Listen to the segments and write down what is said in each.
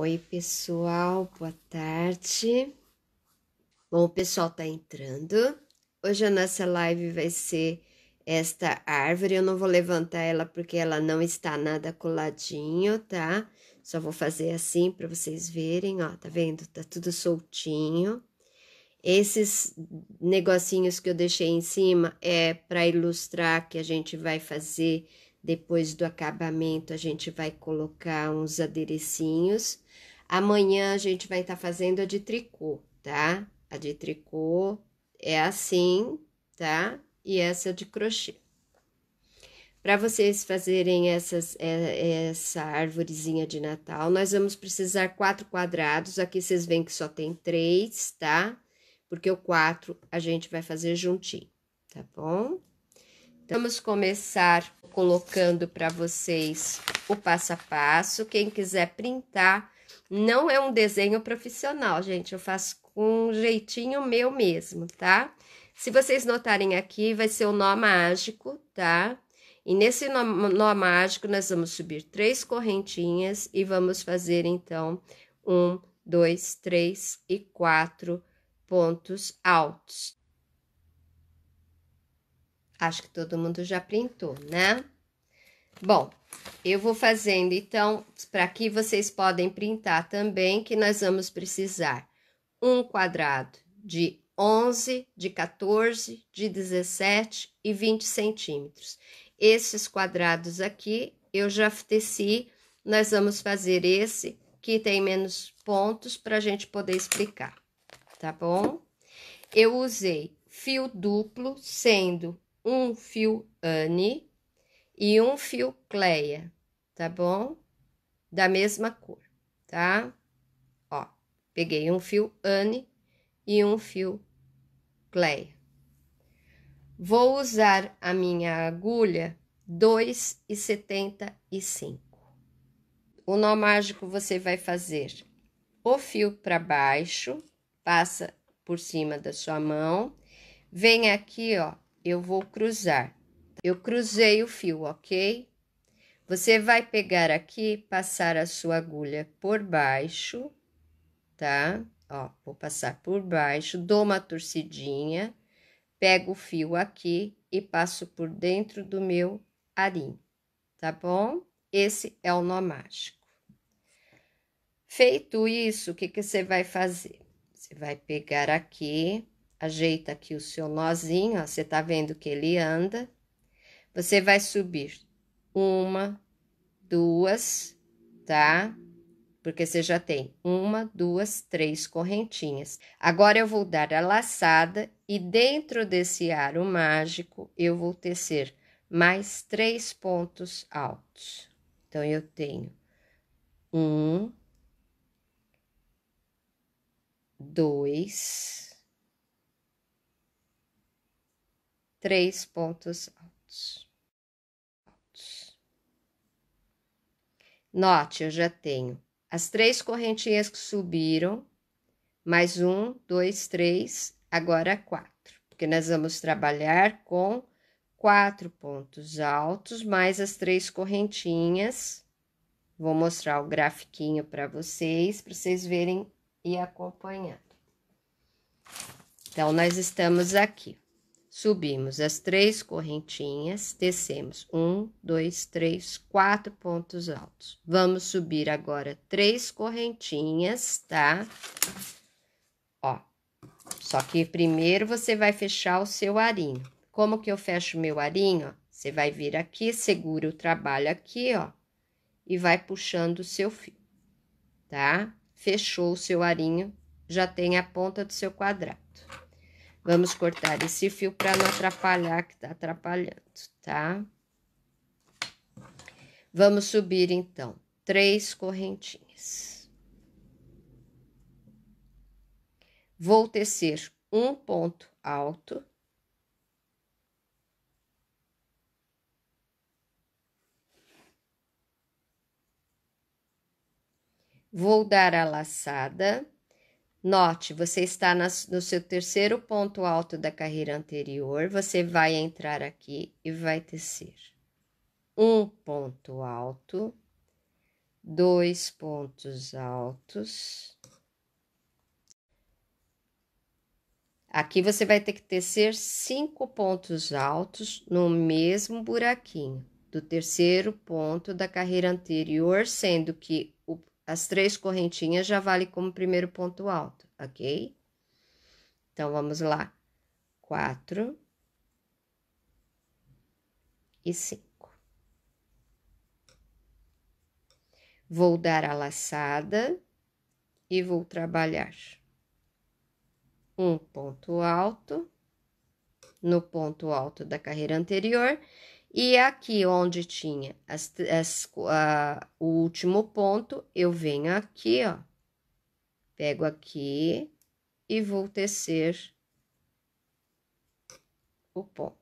Oi, pessoal, boa tarde. Bom, o pessoal tá entrando. Hoje a nossa live vai ser esta árvore. Eu não vou levantar ela porque ela não está nada coladinho, tá? Só vou fazer assim para vocês verem, ó, tá vendo? Tá tudo soltinho. Esses negocinhos que eu deixei em cima é para ilustrar que a gente vai fazer depois do acabamento, a gente vai colocar uns aderecinhos Amanhã a gente vai estar tá fazendo a de tricô, tá? A de tricô é assim, tá? E essa de crochê. Para vocês fazerem essas, é, essa árvorezinha de Natal, nós vamos precisar quatro quadrados. Aqui vocês veem que só tem três, tá? Porque o quatro a gente vai fazer juntinho, tá bom? Então, vamos começar colocando para vocês o passo a passo. Quem quiser printar, não é um desenho profissional, gente, eu faço com um jeitinho meu mesmo, tá? Se vocês notarem aqui, vai ser o nó mágico, tá? E nesse nó, nó mágico, nós vamos subir três correntinhas e vamos fazer, então, um, dois, três e quatro pontos altos. Acho que todo mundo já printou, né? Bom, eu vou fazendo então, para que vocês podem printar também que nós vamos precisar um quadrado de 11, de 14, de 17 e 20 centímetros. Esses quadrados aqui eu já teci, nós vamos fazer esse que tem menos pontos para a gente poder explicar, tá bom? Eu usei fio duplo, sendo um fio ANI e um fio cleia, tá bom? Da mesma cor, tá? Ó, peguei um fio Anne e um fio cleia. Vou usar a minha agulha 2,75. O nó mágico você vai fazer o fio para baixo, passa por cima da sua mão, vem aqui, ó, eu vou cruzar eu cruzei o fio, ok? Você vai pegar aqui, passar a sua agulha por baixo, tá? Ó, vou passar por baixo, dou uma torcidinha, pego o fio aqui e passo por dentro do meu arim, tá bom? Esse é o nó mágico. Feito isso, o que, que você vai fazer? Você vai pegar aqui, ajeita aqui o seu nozinho, ó, você tá vendo que ele anda, você vai subir uma, duas, tá? Porque você já tem uma, duas, três correntinhas. Agora eu vou dar a laçada e dentro desse aro mágico eu vou tecer mais três pontos altos. Então eu tenho um, dois, três pontos altos. Note, eu já tenho as três correntinhas que subiram, mais um, dois, três, agora quatro, porque nós vamos trabalhar com quatro pontos altos mais as três correntinhas. Vou mostrar o grafiquinho para vocês, para vocês verem e acompanhando. Então, nós estamos aqui. Subimos as três correntinhas, tecemos um, dois, três, quatro pontos altos. Vamos subir agora três correntinhas, tá? Ó, só que primeiro você vai fechar o seu arinho. Como que eu fecho o meu arinho? Você vai vir aqui, segura o trabalho aqui, ó, e vai puxando o seu fio, tá? Fechou o seu arinho, já tem a ponta do seu quadrado. Vamos cortar esse fio para não atrapalhar, que tá atrapalhando, tá? Vamos subir, então, três correntinhas. Vou tecer um ponto alto. Vou dar a laçada. Note, você está nas, no seu terceiro ponto alto da carreira anterior, você vai entrar aqui e vai tecer um ponto alto, dois pontos altos. Aqui você vai ter que tecer cinco pontos altos no mesmo buraquinho do terceiro ponto da carreira anterior, sendo que as três correntinhas já vale como primeiro ponto alto, ok? Então, vamos lá. Quatro. E cinco. Vou dar a laçada e vou trabalhar um ponto alto no ponto alto da carreira anterior e aqui onde tinha as, as, a, o último ponto, eu venho aqui, ó, pego aqui e vou tecer o ponto.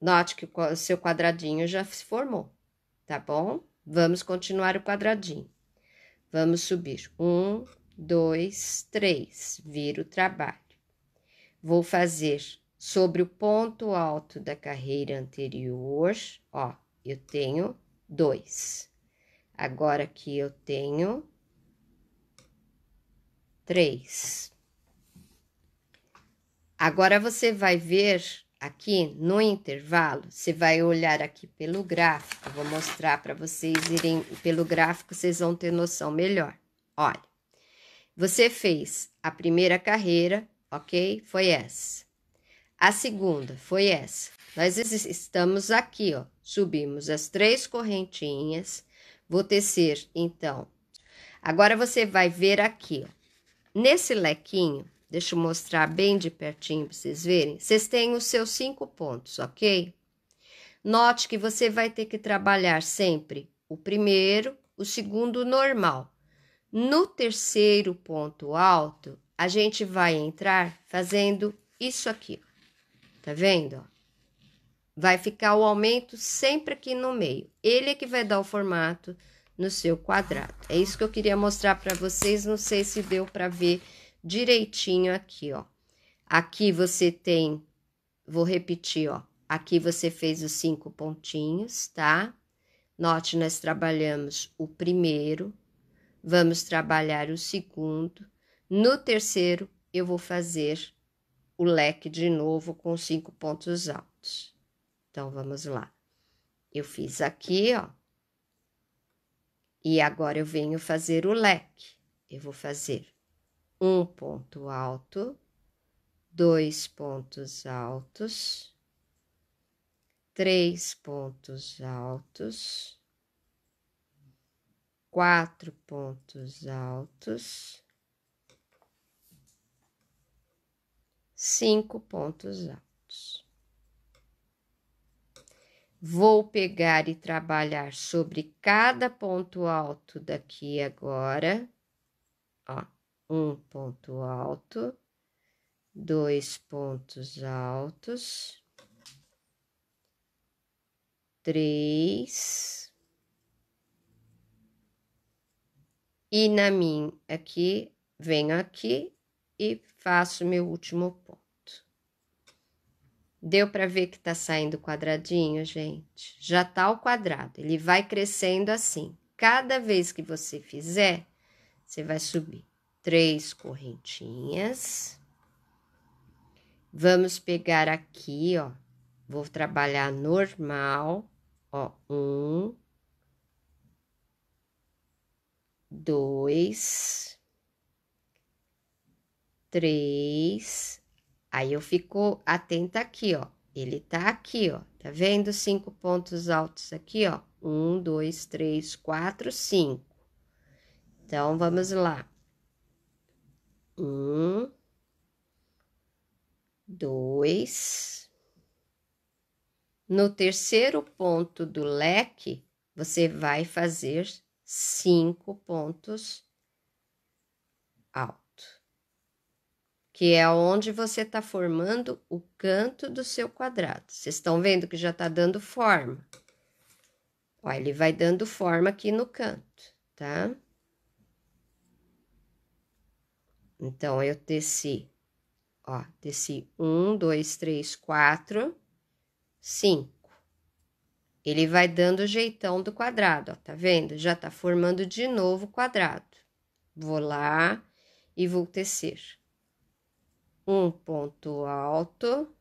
Note que o seu quadradinho já se formou, tá bom? Vamos continuar o quadradinho. Vamos subir. Um, dois, três, vira o trabalho. Vou fazer sobre o ponto alto da carreira anterior, ó, eu tenho dois. Agora aqui eu tenho três. Agora você vai ver aqui no intervalo, você vai olhar aqui pelo gráfico, vou mostrar para vocês irem pelo gráfico, vocês vão ter noção melhor. Olha, você fez a primeira carreira, ok? Foi essa. A segunda foi essa. Nós estamos aqui, ó. Subimos as três correntinhas. Vou tecer, então. Agora você vai ver aqui, ó. Nesse lequinho, deixa eu mostrar bem de pertinho para vocês verem. Vocês têm os seus cinco pontos, ok? Note que você vai ter que trabalhar sempre o primeiro, o segundo normal. No terceiro ponto alto, a gente vai entrar fazendo isso aqui, ó. Tá vendo? Vai ficar o aumento sempre aqui no meio. Ele é que vai dar o formato no seu quadrado. É isso que eu queria mostrar para vocês, não sei se deu para ver direitinho aqui, ó. Aqui você tem, vou repetir, ó. Aqui você fez os cinco pontinhos, tá? Note, nós trabalhamos o primeiro, vamos trabalhar o segundo. No terceiro, eu vou fazer o leque de novo com cinco pontos altos. Então, vamos lá. Eu fiz aqui, ó. E agora eu venho fazer o leque. Eu vou fazer um ponto alto, dois pontos altos, três pontos altos, quatro pontos altos cinco pontos altos. Vou pegar e trabalhar sobre cada ponto alto daqui agora. Ó, um ponto alto, dois pontos altos, três. E na minha aqui, venho aqui e faço meu último ponto. Deu para ver que está saindo quadradinho, gente? Já está o quadrado, ele vai crescendo assim. Cada vez que você fizer, você vai subir três correntinhas. Vamos pegar aqui, ó, vou trabalhar normal, ó, um, dois, três, Aí eu fico atenta aqui, ó. Ele tá aqui, ó. Tá vendo? Cinco pontos altos aqui, ó. Um, dois, três, quatro, cinco. Então, vamos lá. Um, dois. No terceiro ponto do leque, você vai fazer cinco pontos que é onde você está formando o canto do seu quadrado. Vocês estão vendo que já está dando forma. Ó, ele vai dando forma aqui no canto, tá? Então, eu teci, ó, teci um, dois, três, quatro, cinco. Ele vai dando o jeitão do quadrado, ó, tá vendo? Já tá formando de novo o quadrado. Vou lá e vou tecer um ponto alto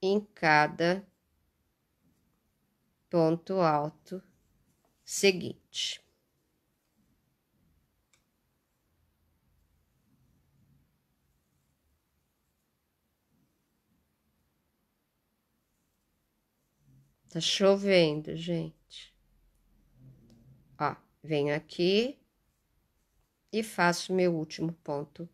em cada ponto alto seguinte. Tá chovendo, gente. Ó, venho aqui e faço meu último ponto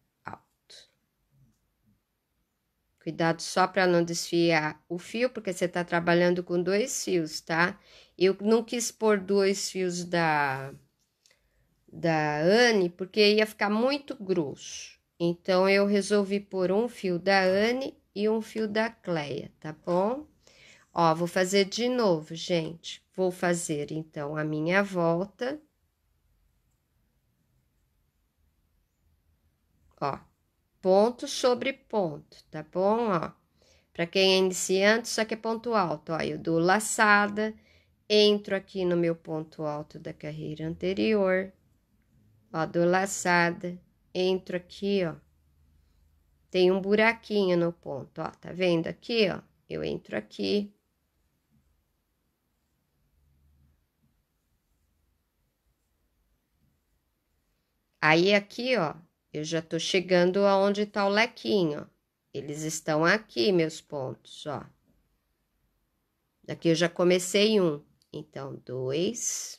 Cuidado só para não desfiar o fio, porque você está trabalhando com dois fios, tá? Eu não quis pôr dois fios da, da Anne, porque ia ficar muito grosso. Então, eu resolvi pôr um fio da Anne e um fio da Cleia, tá bom? Ó, vou fazer de novo, gente. Vou fazer, então, a minha volta. Ó, ponto sobre ponto, tá bom? Ó, para quem é iniciante, isso aqui é ponto alto, ó, eu dou laçada, entro aqui no meu ponto alto da carreira anterior, ó, dou laçada, entro aqui, ó, tem um buraquinho no ponto, ó, tá vendo aqui, ó, eu entro aqui, Aí, aqui, ó, eu já tô chegando aonde tá o lequinho. Eles estão aqui, meus pontos, ó. Daqui eu já comecei um. Então, dois.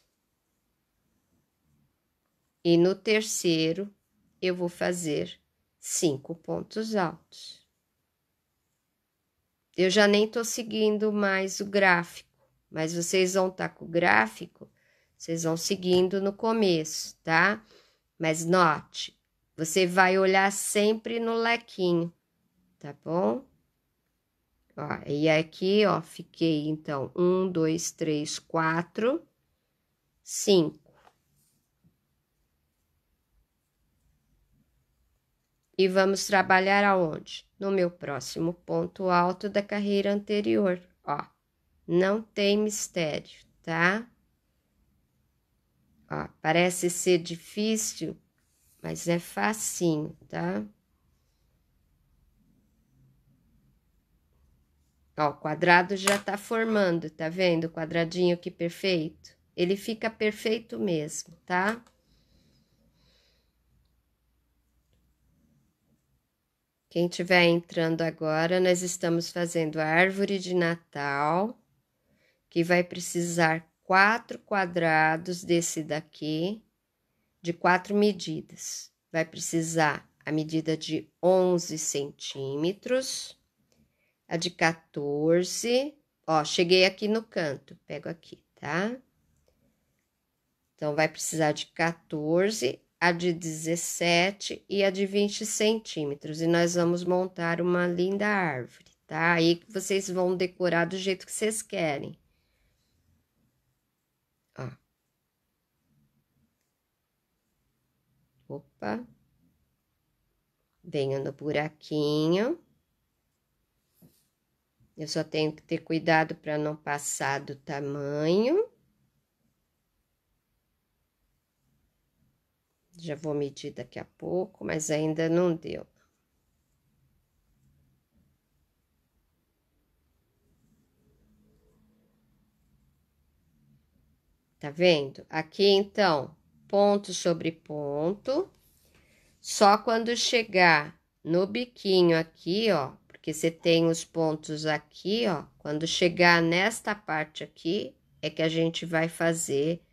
E no terceiro, eu vou fazer cinco pontos altos. Eu já nem tô seguindo mais o gráfico, mas vocês vão estar tá com o gráfico, vocês vão seguindo no começo, tá? Mas note, você vai olhar sempre no lequinho, tá bom? Ó, e aqui, ó, fiquei, então, um, dois, três, quatro, cinco. E vamos trabalhar aonde? No meu próximo ponto alto da carreira anterior, ó. Não tem mistério, tá? Ó, parece ser difícil, mas é facinho, tá? Ó, o quadrado já tá formando, tá vendo? O quadradinho que perfeito. Ele fica perfeito mesmo, tá? Quem estiver entrando agora, nós estamos fazendo a árvore de Natal, que vai precisar quatro quadrados desse daqui, de quatro medidas. Vai precisar a medida de 11 centímetros, a de 14. Ó, cheguei aqui no canto, pego aqui, tá? Então, vai precisar de 14, a de 17 e a de 20 centímetros. E nós vamos montar uma linda árvore, tá? Aí vocês vão decorar do jeito que vocês querem. Opa. Venho no buraquinho. Eu só tenho que ter cuidado para não passar do tamanho. Já vou medir daqui a pouco, mas ainda não deu. Tá vendo? Aqui, então, ponto sobre ponto, só quando chegar no biquinho aqui, ó, porque você tem os pontos aqui, ó, quando chegar nesta parte aqui, é que a gente vai fazer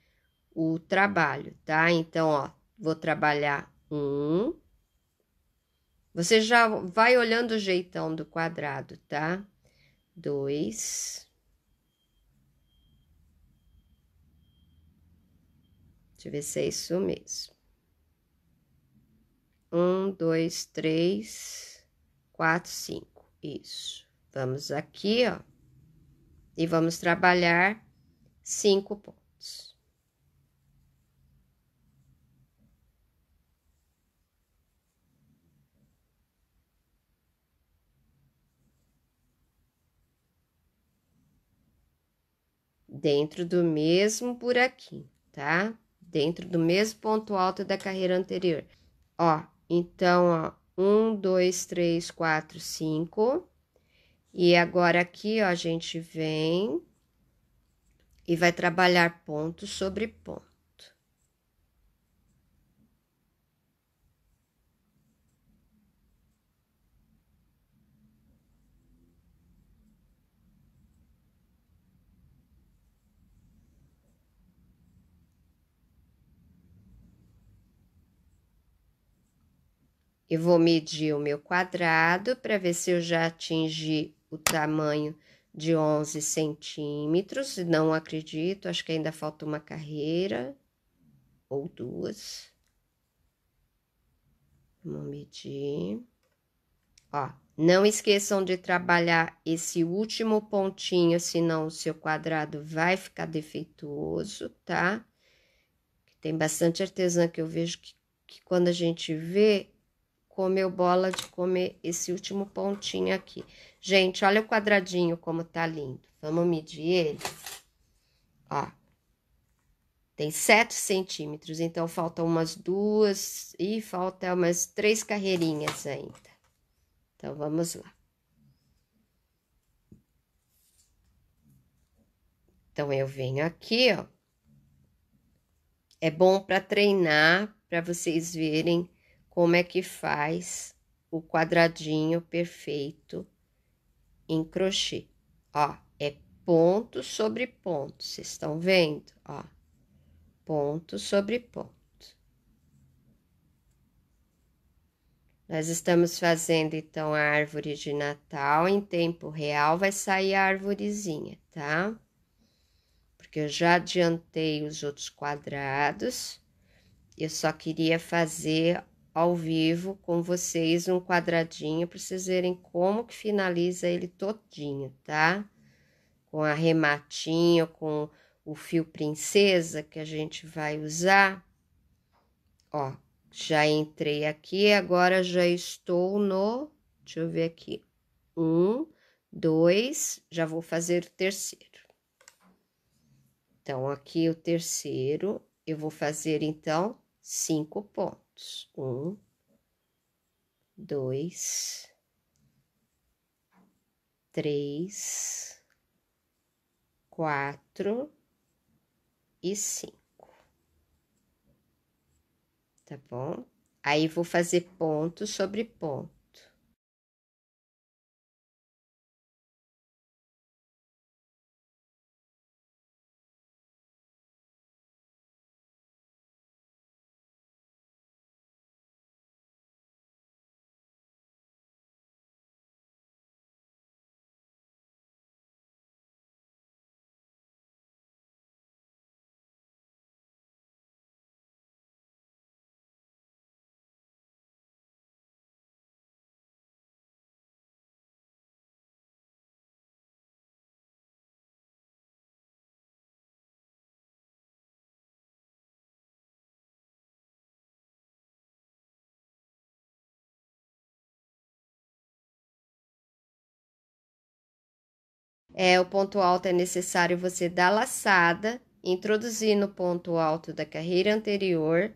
o trabalho, tá? Então, ó, vou trabalhar um. Você já vai olhando o jeitão do quadrado, tá? Dois. Deixa eu ver se é isso mesmo. Um, dois, três, quatro, cinco. Isso. Vamos aqui, ó. E vamos trabalhar cinco pontos. Dentro do mesmo buraquinho, tá? dentro do mesmo ponto alto da carreira anterior. Ó, então, ó, um, dois, três, quatro, cinco. E agora aqui, ó, a gente vem e vai trabalhar ponto sobre ponto. e vou medir o meu quadrado para ver se eu já atingi o tamanho de 11 centímetros. Não acredito, acho que ainda falta uma carreira ou duas. Vamos medir. Ó, não esqueçam de trabalhar esse último pontinho, senão o seu quadrado vai ficar defeituoso, tá? Tem bastante artesã que eu vejo que, que quando a gente vê, comeu bola de comer esse último pontinho aqui. Gente, olha o quadradinho como tá lindo. Vamos medir ele? Ó. Tem sete centímetros, então faltam umas duas e falta umas três carreirinhas ainda. Então, vamos lá. Então, eu venho aqui, ó. É bom para treinar, para vocês verem como é que faz o quadradinho perfeito em crochê. Ó, é ponto sobre ponto, vocês estão vendo? Ó, ponto sobre ponto. Nós estamos fazendo, então, a árvore de Natal. Em tempo real vai sair a árvorezinha, tá? Porque eu já adiantei os outros quadrados. Eu só queria fazer ao vivo com vocês um quadradinho para vocês verem como que finaliza ele todinho, tá? Com a rematinha, com o fio princesa que a gente vai usar. Ó, já entrei aqui, agora já estou no, deixa eu ver aqui, um, dois, já vou fazer o terceiro. Então, aqui o terceiro, eu vou fazer, então, cinco pontos. Um, dois, três, quatro e cinco. Tá bom? Aí vou fazer ponto sobre ponto. É, o ponto alto é necessário você dar laçada, introduzir no ponto alto da carreira anterior,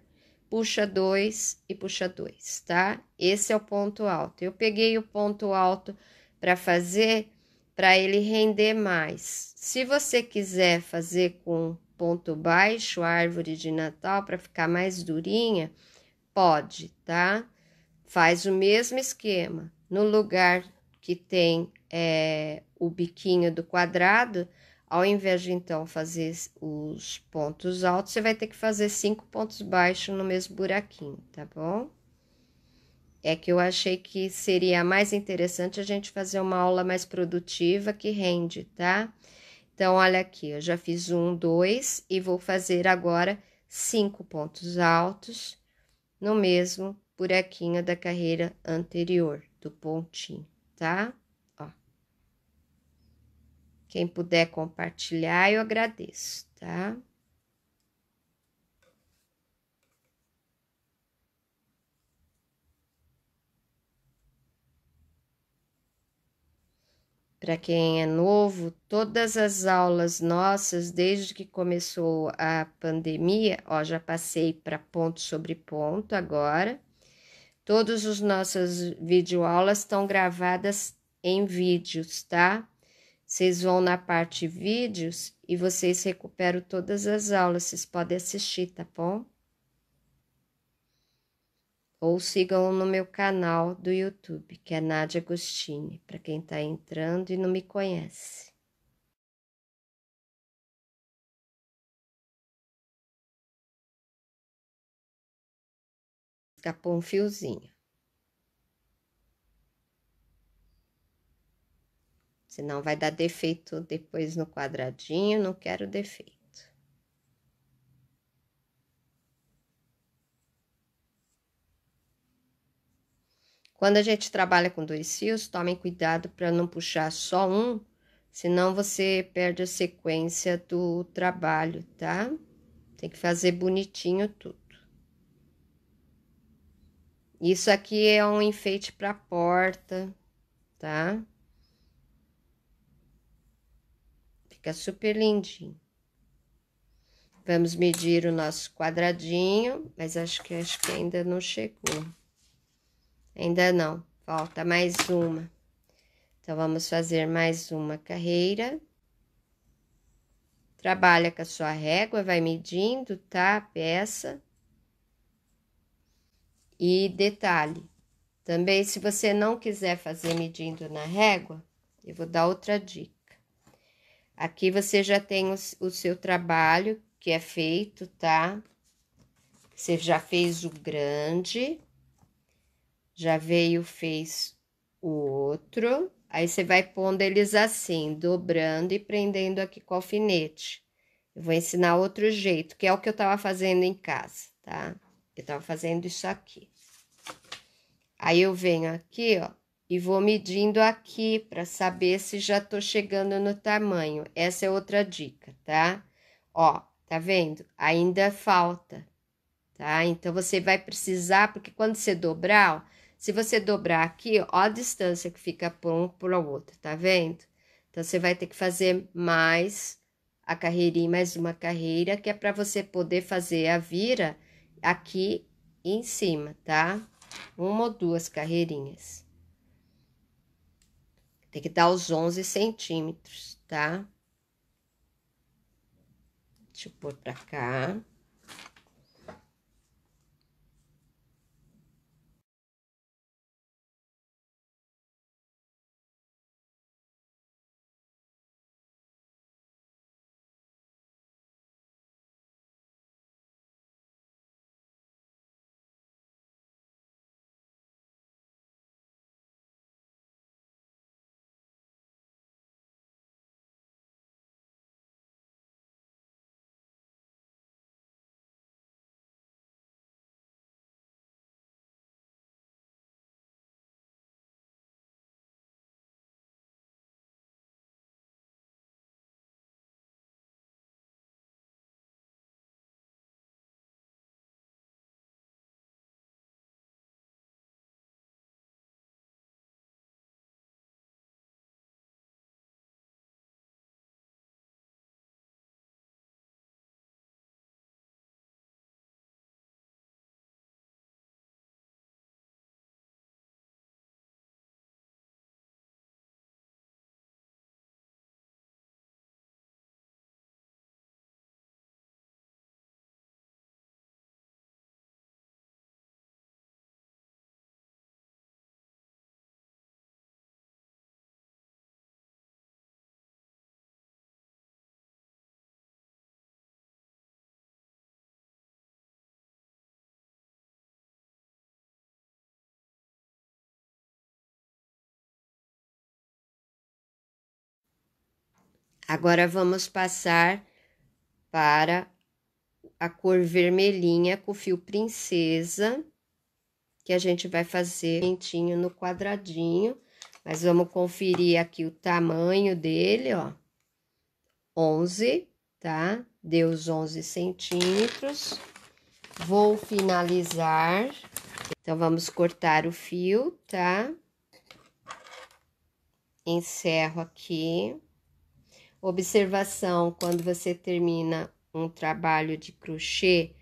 puxa dois e puxa dois, tá? Esse é o ponto alto. Eu peguei o ponto alto para fazer para ele render mais. Se você quiser fazer com ponto baixo a árvore de Natal para ficar mais durinha, pode, tá? Faz o mesmo esquema. No lugar que tem é, o biquinho do quadrado, ao invés de então fazer os pontos altos, você vai ter que fazer cinco pontos baixos no mesmo buraquinho, tá bom? É que eu achei que seria mais interessante a gente fazer uma aula mais produtiva que rende, tá? Então, olha aqui, eu já fiz um, dois e vou fazer agora cinco pontos altos no mesmo buraquinho da carreira anterior, do pontinho tá? Ó. Quem puder compartilhar, eu agradeço, tá? Para quem é novo, todas as aulas nossas, desde que começou a pandemia, ó, já passei para ponto sobre ponto agora, Todas as nossas videoaulas estão gravadas em vídeos, tá? Vocês vão na parte vídeos e vocês recuperam todas as aulas, vocês podem assistir, tá bom? Ou sigam no meu canal do YouTube, que é Nádia Agostini, para quem está entrando e não me conhece. escapou um fiozinho. Senão vai dar defeito depois no quadradinho, não quero defeito. Quando a gente trabalha com dois fios, tomem cuidado para não puxar só um, senão você perde a sequência do trabalho, tá? Tem que fazer bonitinho tudo. Isso aqui é um enfeite para a porta, tá? Fica super lindinho. Vamos medir o nosso quadradinho, mas acho que acho que ainda não chegou. Ainda não, falta mais uma. Então, vamos fazer mais uma carreira. Trabalha com a sua régua, vai medindo, tá? A peça. E detalhe, também se você não quiser fazer medindo na régua, eu vou dar outra dica. Aqui você já tem o, o seu trabalho que é feito, tá? Você já fez o grande, já veio, fez o outro. Aí você vai pondo eles assim, dobrando e prendendo aqui com alfinete. Eu vou ensinar outro jeito, que é o que eu tava fazendo em casa, tá? Eu tava fazendo isso aqui. Aí eu venho aqui, ó, e vou medindo aqui para saber se já tô chegando no tamanho. Essa é outra dica, tá? Ó, tá vendo? Ainda falta, tá? Então você vai precisar, porque quando você dobrar, ó, se você dobrar aqui, ó, a distância que fica por um para o outro, tá vendo? Então você vai ter que fazer mais a carreirinha, mais uma carreira, que é para você poder fazer a vira aqui em cima, tá? Uma ou duas carreirinhas. Tem que dar os 11 centímetros, tá? Deixa eu pôr pra cá. Agora vamos passar para a cor vermelhinha com o fio princesa, que a gente vai fazer quentinho no quadradinho. Mas vamos conferir aqui o tamanho dele, ó. 11, tá? Deu os 11 centímetros. Vou finalizar. Então, vamos cortar o fio, tá? Encerro aqui. Observação: quando você termina um trabalho de crochê,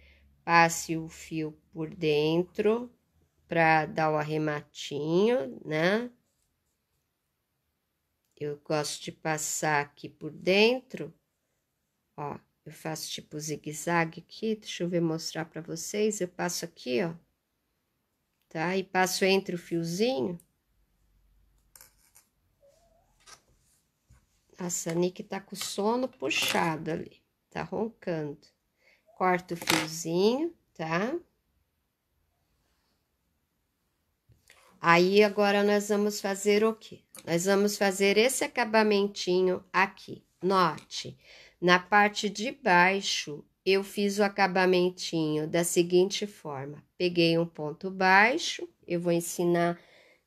passe o fio por dentro para dar o arrematinho, né? Eu gosto de passar aqui por dentro, ó. Eu faço tipo zigue-zague aqui, deixa eu ver mostrar para vocês. Eu passo aqui, ó, tá? E passo entre o fiozinho. A Sani que tá com sono puxado ali, tá roncando. Corta o fiozinho, tá? Aí, agora, nós vamos fazer o quê? Nós vamos fazer esse acabamentinho aqui. Note, na parte de baixo, eu fiz o acabamentinho da seguinte forma. Peguei um ponto baixo, eu vou ensinar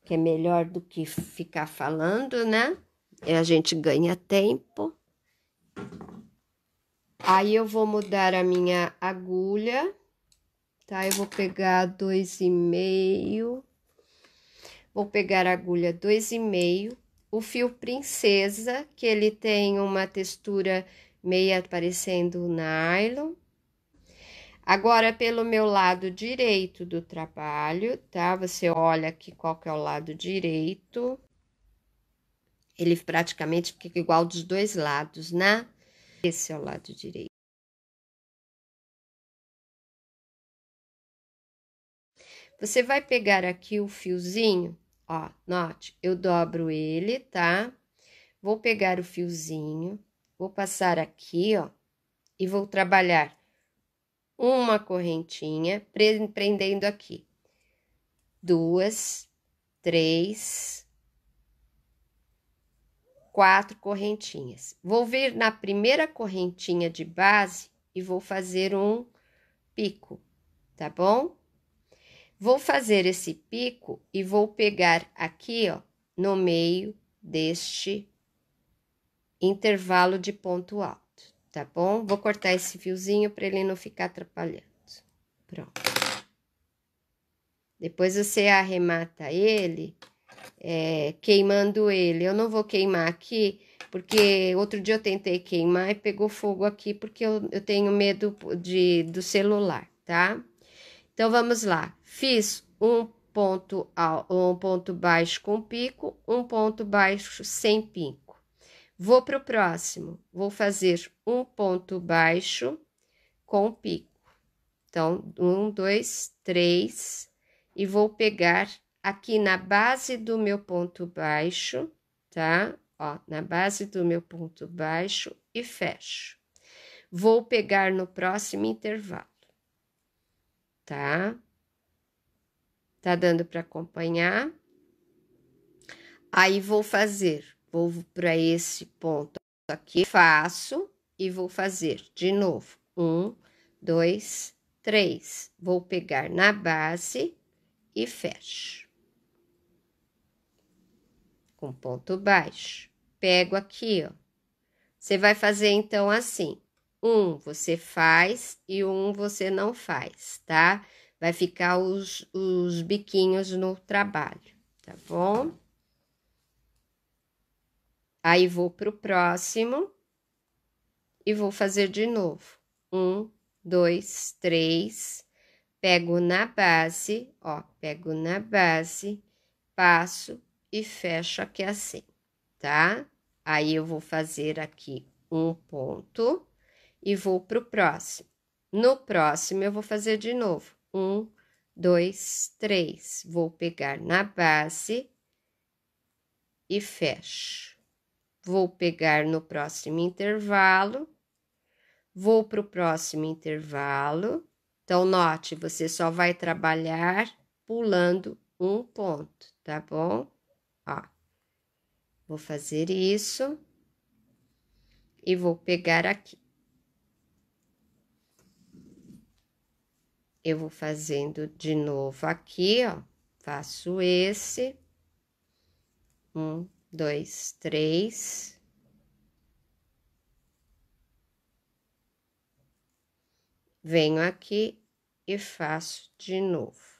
que é melhor do que ficar falando, né? é a gente ganha tempo. Aí eu vou mudar a minha agulha, tá? Eu vou pegar dois e meio, vou pegar a agulha dois e meio, o fio princesa, que ele tem uma textura meia parecendo nylon. Agora, pelo meu lado direito do trabalho, tá? Você olha aqui qual que é o lado direito. Ele praticamente fica igual dos dois lados, né? Esse é o lado direito. Você vai pegar aqui o fiozinho, ó, note, eu dobro ele, tá? Vou pegar o fiozinho, vou passar aqui, ó, e vou trabalhar uma correntinha, prendendo aqui. Duas, três, quatro correntinhas. Vou vir na primeira correntinha de base e vou fazer um pico, tá bom? Vou fazer esse pico e vou pegar aqui, ó, no meio deste intervalo de ponto alto, tá bom? Vou cortar esse fiozinho para ele não ficar atrapalhando. Pronto. Depois você arremata ele é, queimando ele. Eu não vou queimar aqui, porque outro dia eu tentei queimar e pegou fogo aqui, porque eu, eu tenho medo de, do celular, tá? Então vamos lá. Fiz um ponto, um ponto baixo com pico, um ponto baixo sem pico. Vou para o próximo, vou fazer um ponto baixo com pico. Então, um, dois, três, e vou pegar aqui na base do meu ponto baixo, tá? Ó, na base do meu ponto baixo e fecho. Vou pegar no próximo intervalo, tá? Tá dando para acompanhar? Aí vou fazer, vou para esse ponto aqui, faço e vou fazer de novo. Um, dois, três. Vou pegar na base e fecho com ponto baixo. Pego aqui, ó. Você vai fazer então assim: um você faz e um você não faz, tá? Vai ficar os, os biquinhos no trabalho, tá bom? Aí vou pro próximo e vou fazer de novo. Um, dois, três. Pego na base, ó, pego na base, passo e fecho aqui assim, tá? Aí eu vou fazer aqui um ponto e vou pro próximo. No próximo, eu vou fazer de novo. Um, dois, três. Vou pegar na base e fecho. Vou pegar no próximo intervalo, vou para o próximo intervalo. Então, note, você só vai trabalhar pulando um ponto, tá bom? Vou fazer isso e vou pegar aqui. Eu vou fazendo de novo aqui, ó. Faço esse. Um, dois, três. Venho aqui e faço de novo.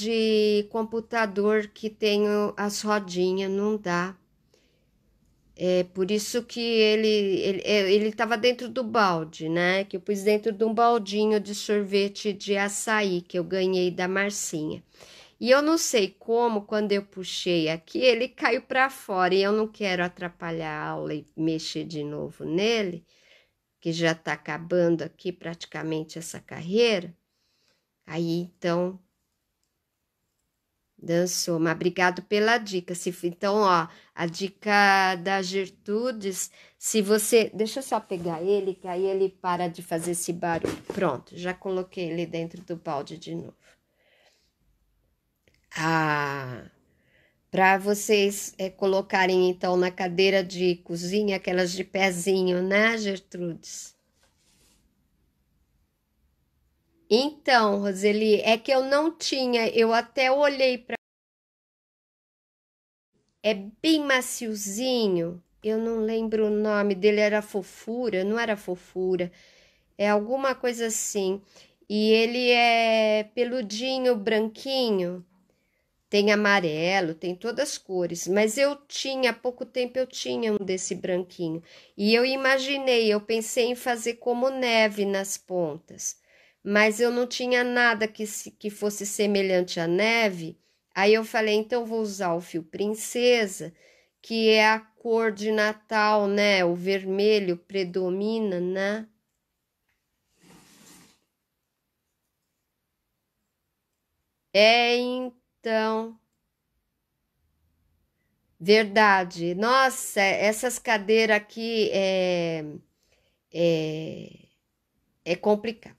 de computador que tenho as rodinhas, não dá. É por isso que ele ele é, estava dentro do balde, né? Que eu pus dentro de um baldinho de sorvete de açaí que eu ganhei da Marcinha. E eu não sei como, quando eu puxei aqui, ele caiu para fora e eu não quero atrapalhar a aula e mexer de novo nele, que já está acabando aqui praticamente essa carreira. Aí então Dançou, mas obrigado pela dica. Se, então, ó, a dica das Gertrudes, se você. Deixa eu só pegar ele, que aí ele para de fazer esse barulho. Pronto, já coloquei ele dentro do balde de novo. Ah! Para vocês é, colocarem, então, na cadeira de cozinha, aquelas de pezinho, né, Gertrudes? Então, Roseli, é que eu não tinha, eu até olhei para. É bem maciozinho, eu não lembro o nome dele, era fofura, não era fofura, é alguma coisa assim. E ele é peludinho, branquinho, tem amarelo, tem todas as cores, mas eu tinha, há pouco tempo eu tinha um desse branquinho. E eu imaginei, eu pensei em fazer como neve nas pontas mas eu não tinha nada que, que fosse semelhante à neve. Aí eu falei, então eu vou usar o fio princesa, que é a cor de Natal, né? O vermelho predomina, né? É então. Verdade. Nossa, essas cadeiras aqui é, é, é complicado.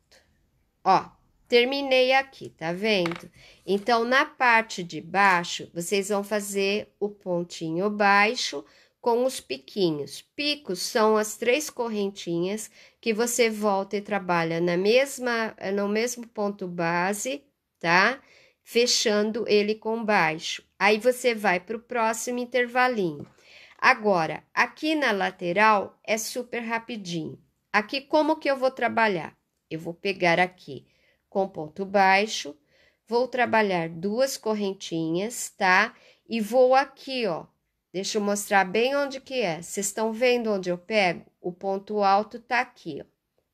Ó, terminei aqui, tá vendo? Então, na parte de baixo, vocês vão fazer o pontinho baixo com os piquinhos. Picos são as três correntinhas que você volta e trabalha na mesma, no mesmo ponto base, tá? Fechando ele com baixo. Aí você vai para o próximo intervalinho. Agora, aqui na lateral é super rapidinho. Aqui como que eu vou trabalhar? Eu vou pegar aqui com ponto baixo, vou trabalhar duas correntinhas, tá? E vou aqui, ó. Deixa eu mostrar bem onde que é. Vocês estão vendo onde eu pego? O ponto alto tá aqui, ó.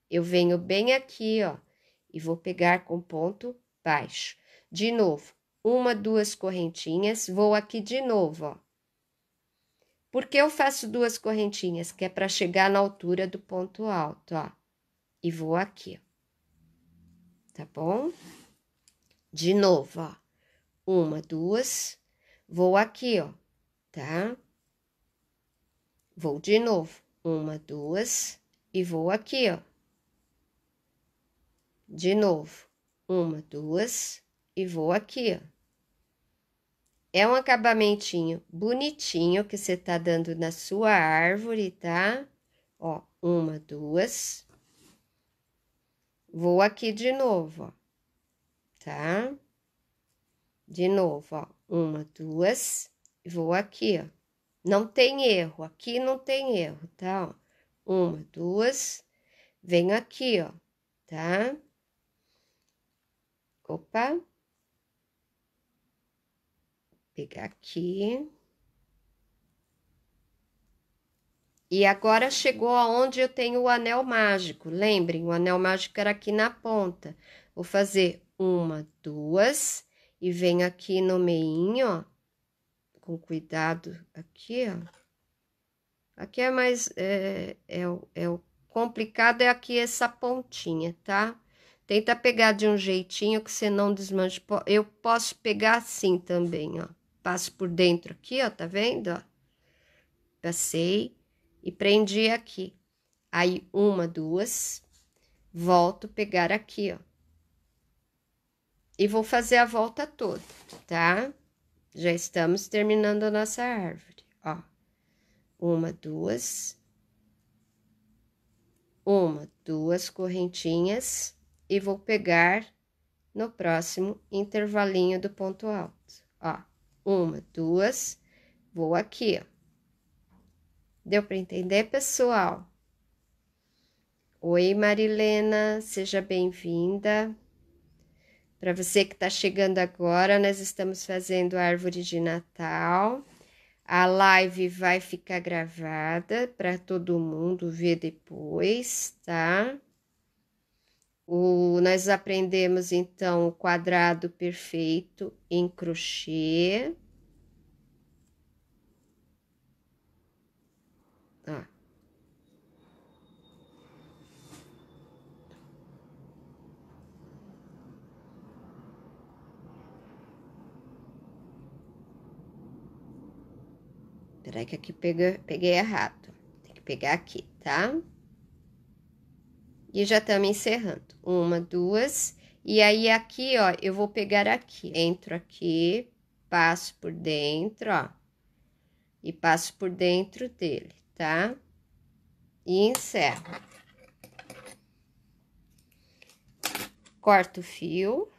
Eu venho bem aqui, ó, e vou pegar com ponto baixo. De novo, uma, duas correntinhas, vou aqui de novo, ó. Por que eu faço duas correntinhas? Que é para chegar na altura do ponto alto, ó. E vou aqui, ó tá bom? De novo, ó. Uma, duas. Vou aqui, ó, tá? Vou de novo. Uma, duas. E vou aqui, ó. De novo. Uma, duas. E vou aqui, ó. É um acabamentinho bonitinho que você tá dando na sua árvore, tá? Ó, uma, duas. Vou aqui de novo, ó, tá? De novo, ó, uma, duas, vou aqui, ó. Não tem erro, aqui não tem erro, tá? uma, duas, venho aqui, ó, tá? Opa. Pegar aqui. E agora uhum. chegou aonde eu tenho o anel mágico. Lembrem, o anel mágico era aqui na ponta. Vou fazer uma, duas e venho aqui no meinho, ó. Com cuidado aqui, ó. Aqui é mais, é, é, é o complicado é aqui essa pontinha, tá? Tenta pegar de um jeitinho que você não desmanche. Eu posso pegar assim também, ó. Passo por dentro aqui, ó, tá vendo, ó? Passei e prendi aqui. Aí, uma, duas, volto pegar aqui, ó. E vou fazer a volta toda, tá? Já estamos terminando a nossa árvore, ó. Uma, duas. Uma, duas correntinhas e vou pegar no próximo intervalinho do ponto alto, ó. Uma, duas, vou aqui, ó Deu para entender, pessoal? Oi, Marilena, seja bem-vinda. Para você que está chegando agora, nós estamos fazendo a árvore de Natal. A live vai ficar gravada para todo mundo ver depois, tá? O, nós aprendemos então o quadrado perfeito em crochê. Peraí que aqui peguei errado. Tem que pegar aqui, tá? E já estamos encerrando. Uma, duas. E aí, aqui, ó, eu vou pegar aqui. Entro aqui, passo por dentro, ó. E passo por dentro dele, tá? E encerro. Corto o fio.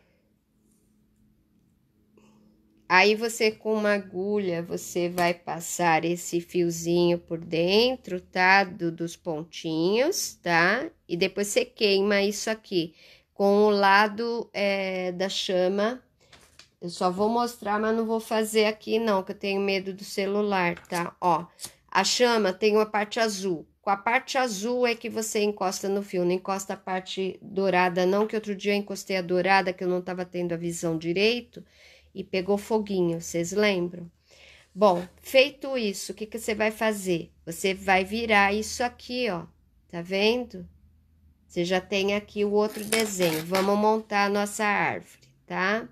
Aí você com uma agulha, você vai passar esse fiozinho por dentro, tá? Do, dos pontinhos, tá? E depois você queima isso aqui com o lado é, da chama. Eu só vou mostrar, mas não vou fazer aqui não, que eu tenho medo do celular, tá? Ó, a chama tem uma parte azul. Com a parte azul é que você encosta no fio, não encosta a parte dourada não, que outro dia eu encostei a dourada, que eu não tava tendo a visão direito e pegou foguinho, vocês lembram? Bom, feito isso, o que, que você vai fazer? Você vai virar isso aqui, ó, tá vendo? Você já tem aqui o outro desenho, vamos montar a nossa árvore, tá?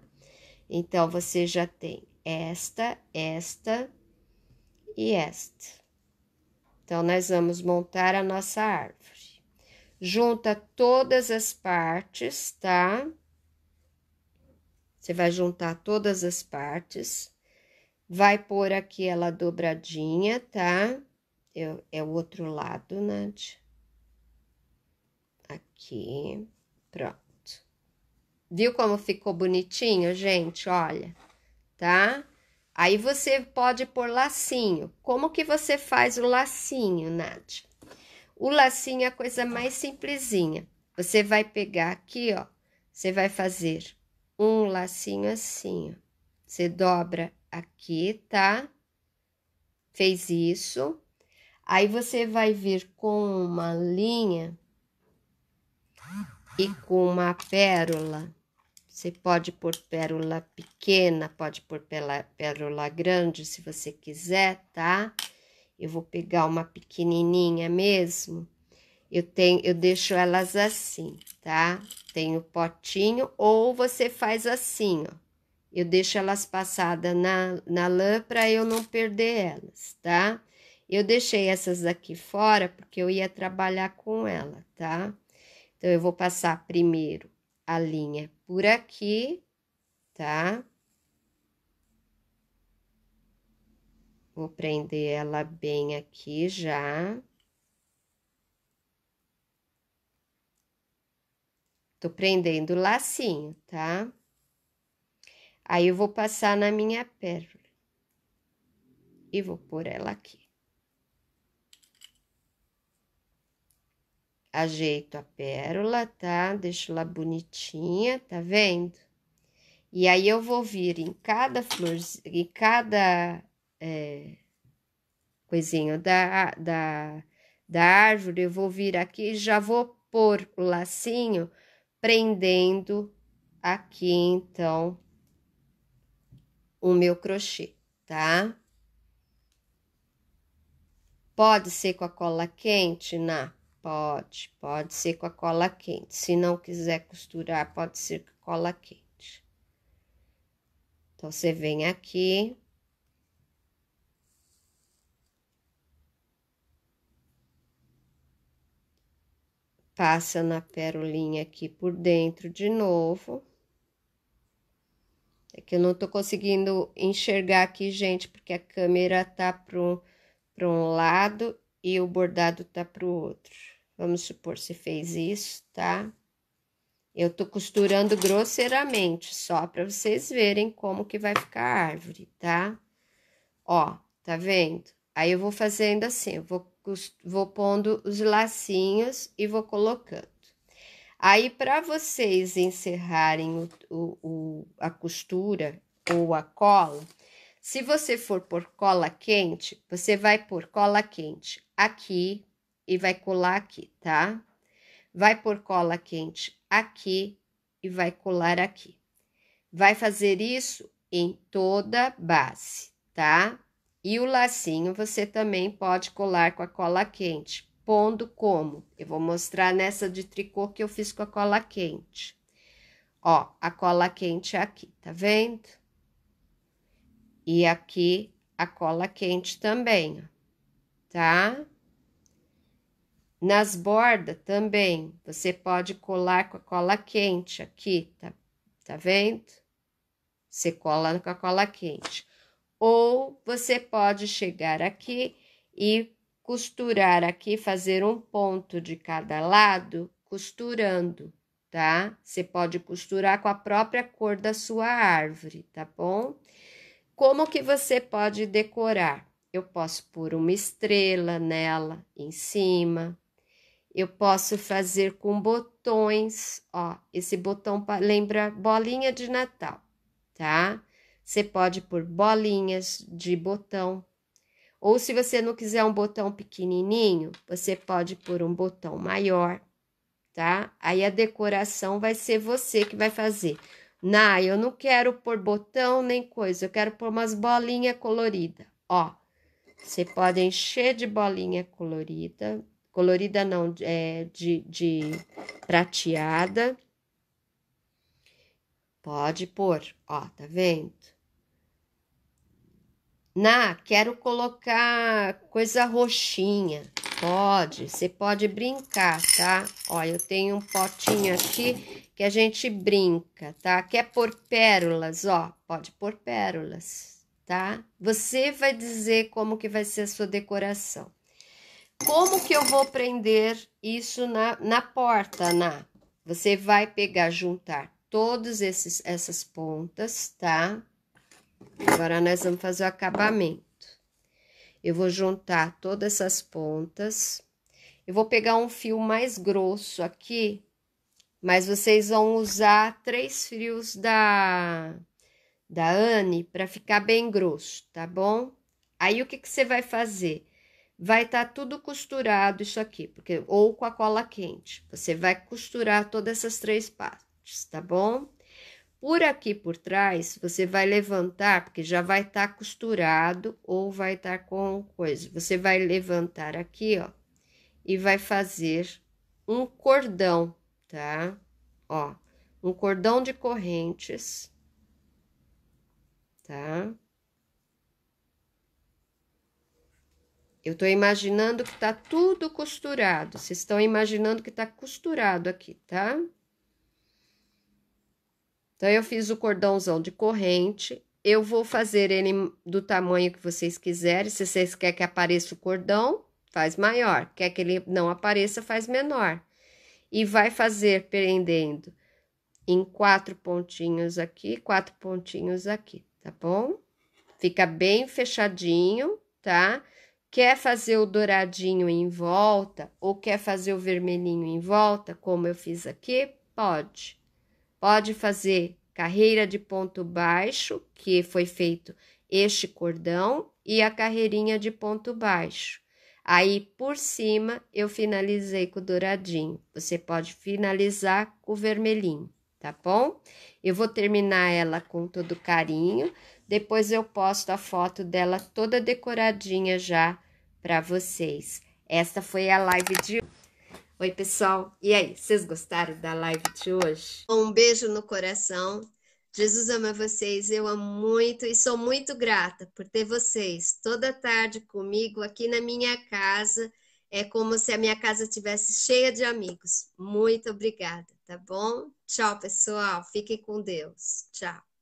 Então, você já tem esta, esta e esta. Então, nós vamos montar a nossa árvore. Junta todas as partes, tá? Tá? Você vai juntar todas as partes, vai pôr aqui ela dobradinha, tá? Eu, é, é o outro lado, Nath. Aqui, pronto. Viu como ficou bonitinho, gente? Olha, tá? Aí você pode pôr lacinho. Como que você faz o lacinho, Nath? O lacinho é a coisa mais simplesinha. Você vai pegar aqui, ó. Você vai fazer um lacinho assim. Você dobra aqui, tá? Fez isso. Aí você vai vir com uma linha e com uma pérola. Você pode pôr pérola pequena, pode pôr pérola grande se você quiser, tá? Eu vou pegar uma pequenininha mesmo. Eu tenho, eu deixo elas assim tá? Tem o potinho, ou você faz assim, ó. Eu deixo elas passadas na, na lã para eu não perder elas, tá? Eu deixei essas aqui fora porque eu ia trabalhar com ela, tá? Então, eu vou passar primeiro a linha por aqui, tá? Vou prender ela bem aqui já. Tô prendendo o lacinho, tá? Aí eu vou passar na minha pérola. E vou pôr ela aqui. Ajeito a pérola, tá? Deixo ela bonitinha, tá vendo? E aí eu vou vir em cada flor, em cada é, da, da, da árvore, eu vou vir aqui e já vou pôr o lacinho prendendo aqui então o meu crochê, tá? Pode ser com a cola quente, na Pode, pode ser com a cola quente. Se não quiser costurar, pode ser com a cola quente. Então, você vem aqui, passa na perolinha aqui por dentro de novo. É que eu não tô conseguindo enxergar aqui, gente, porque a câmera tá para um, um lado e o bordado tá para o outro. Vamos supor, se fez isso, tá? Eu tô costurando grosseiramente, só para vocês verem como que vai ficar a árvore, tá? Ó, tá vendo? Aí eu vou fazendo assim, eu vou vou pondo os lacinhos e vou colocando. Aí, para vocês encerrarem o, o, o, a costura ou a cola, se você for por cola quente, você vai por cola quente aqui e vai colar aqui, tá? Vai por cola quente aqui e vai colar aqui. Vai fazer isso em toda a base, tá? E o lacinho você também pode colar com a cola quente, pondo como? Eu vou mostrar nessa de tricô que eu fiz com a cola quente. Ó, a cola quente é aqui, tá vendo? E aqui a cola quente também, ó, tá? Nas bordas também, você pode colar com a cola quente aqui, tá, tá vendo? Você cola com a cola quente. Ou você pode chegar aqui e costurar aqui, fazer um ponto de cada lado, costurando, tá? Você pode costurar com a própria cor da sua árvore, tá bom? Como que você pode decorar? Eu posso pôr uma estrela nela em cima. Eu posso fazer com botões, ó, esse botão lembra bolinha de Natal, tá? Você pode pôr bolinhas de botão. Ou se você não quiser um botão pequenininho, você pode pôr um botão maior, tá? Aí a decoração vai ser você que vai fazer. Na, eu não quero pôr botão nem coisa, eu quero pôr umas bolinhas coloridas. Ó, você pode encher de bolinha colorida, colorida não, é, de, de prateada. Pode pôr, ó, tá vendo? Na, quero colocar coisa roxinha. Pode, você pode brincar, tá? Ó, eu tenho um potinho aqui que a gente brinca, tá? Quer pôr pérolas, ó, pode pôr pérolas, tá? Você vai dizer como que vai ser a sua decoração. Como que eu vou prender isso na, na porta, na? Você vai pegar, juntar todas essas pontas, tá? Agora, nós vamos fazer o acabamento. Eu vou juntar todas essas pontas. Eu vou pegar um fio mais grosso aqui, mas vocês vão usar três fios da, da Anne para ficar bem grosso, tá bom? Aí, o que, que você vai fazer? Vai estar tá tudo costurado isso aqui, porque ou com a cola quente. Você vai costurar todas essas três partes, tá bom? Por aqui por trás, você vai levantar, porque já vai estar tá costurado ou vai estar tá com coisa. Você vai levantar aqui, ó, e vai fazer um cordão, tá? Ó, um cordão de correntes, tá? Eu tô imaginando que tá tudo costurado. Vocês estão imaginando que tá costurado aqui, tá? Tá? Então, eu fiz o cordãozão de corrente. Eu vou fazer ele do tamanho que vocês quiserem. Se vocês querem que apareça o cordão, faz maior. Quer que ele não apareça, faz menor. E vai fazer prendendo em quatro pontinhos aqui, quatro pontinhos aqui, tá bom? Fica bem fechadinho, tá? Quer fazer o douradinho em volta ou quer fazer o vermelhinho em volta, como eu fiz aqui? Pode. Pode fazer carreira de ponto baixo, que foi feito este cordão, e a carreirinha de ponto baixo. Aí, por cima, eu finalizei com o douradinho. Você pode finalizar com o vermelhinho, tá bom? Eu vou terminar ela com todo carinho. Depois eu posto a foto dela toda decoradinha já para vocês. Esta foi a live de Oi, pessoal. E aí, vocês gostaram da live de hoje? Um beijo no coração. Jesus ama vocês, eu amo muito e sou muito grata por ter vocês toda tarde comigo aqui na minha casa. É como se a minha casa tivesse cheia de amigos. Muito obrigada, tá bom? Tchau, pessoal. Fiquem com Deus. Tchau.